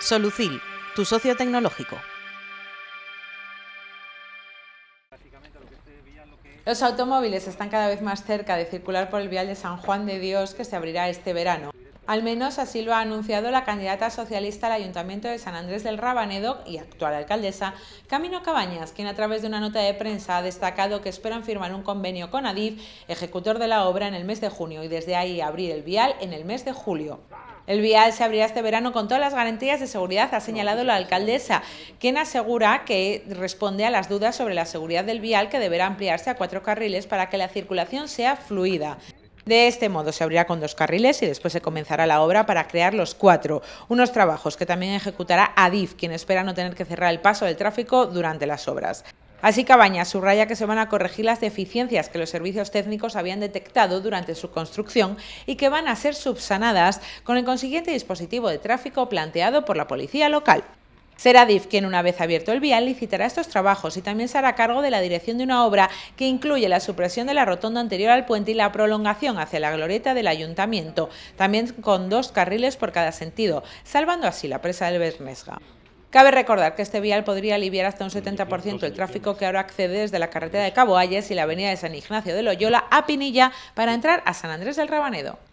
Solucil, tu socio tecnológico. Los automóviles están cada vez más cerca de circular por el vial de San Juan de Dios que se abrirá este verano. Al menos así lo ha anunciado la candidata socialista al Ayuntamiento de San Andrés del Rabanedo y actual alcaldesa, Camino Cabañas, quien a través de una nota de prensa ha destacado que esperan firmar un convenio con Adif, ejecutor de la obra, en el mes de junio y desde ahí abrir el vial en el mes de julio. El vial se abrirá este verano con todas las garantías de seguridad, ha señalado pues la alcaldesa, quien asegura que responde a las dudas sobre la seguridad del vial que deberá ampliarse a cuatro carriles para que la circulación sea fluida. De este modo se abrirá con dos carriles y después se comenzará la obra para crear los cuatro, unos trabajos que también ejecutará ADIF, quien espera no tener que cerrar el paso del tráfico durante las obras. Así Cabañas subraya que se van a corregir las deficiencias que los servicios técnicos habían detectado durante su construcción y que van a ser subsanadas con el consiguiente dispositivo de tráfico planteado por la policía local. Será DIF quien, una vez abierto el vial, licitará estos trabajos y también se hará cargo de la dirección de una obra que incluye la supresión de la rotonda anterior al puente y la prolongación hacia la gloreta del ayuntamiento, también con dos carriles por cada sentido, salvando así la presa del Bernesga. Cabe recordar que este vial podría aliviar hasta un 70% el tráfico que ahora accede desde la carretera de Caboalles y la avenida de San Ignacio de Loyola a Pinilla para entrar a San Andrés del Rabanedo.